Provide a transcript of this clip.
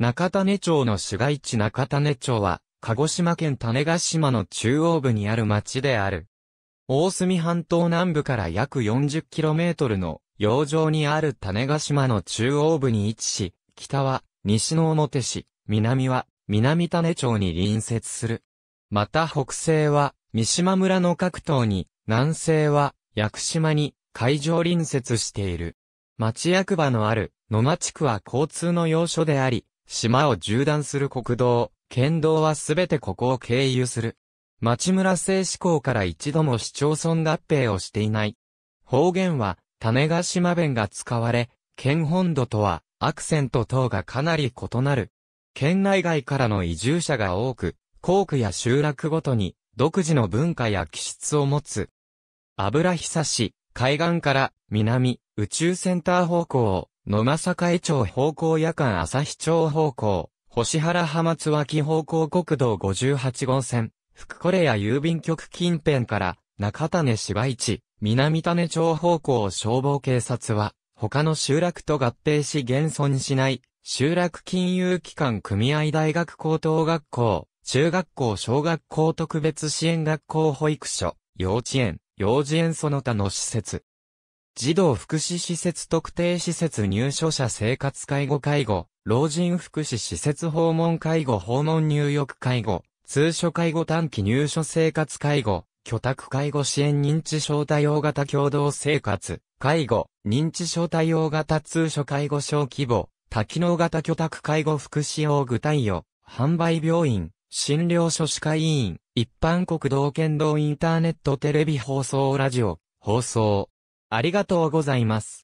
中種町の市街地中種町は、鹿児島県種ヶ島の中央部にある町である。大隅半島南部から約 40km の洋上にある種ヶ島の中央部に位置し、北は西の表市、南は南種町に隣接する。また北西は三島村の各島に、南西は屋久島に海上隣接している。町役場のある野間地区は交通の要所であり、島を縦断する国道、県道はすべてここを経由する。町村制志港から一度も市町村合併をしていない。方言は、種ヶ島弁が使われ、県本土とは、アクセント等がかなり異なる。県内外からの移住者が多く、校区や集落ごとに、独自の文化や気質を持つ。油久市、海岸から、南、宇宙センター方向を、野正海町方向夜間朝日町方向、星原浜津脇方向国道58号線、福コレア郵便局近辺から中種芝市、南種町方向を消防警察は、他の集落と合併し現存しない、集落金融機関組合大学高等学校、中学校小学校特別支援学校保育所、幼稚園、幼児園その他の施設、児童福祉施設特定施設入所者生活介護介護、老人福祉施設訪問介護訪問入浴介護、通所介護短期入所生活介護、居宅介護支援認知症対応型共同生活、介護、認知症対応型通所介護小規模、多機能型居宅介護福祉用具対応、販売病院、診療所歯科医院、一般国道県道インターネットテレビ放送ラジオ、放送。ありがとうございます。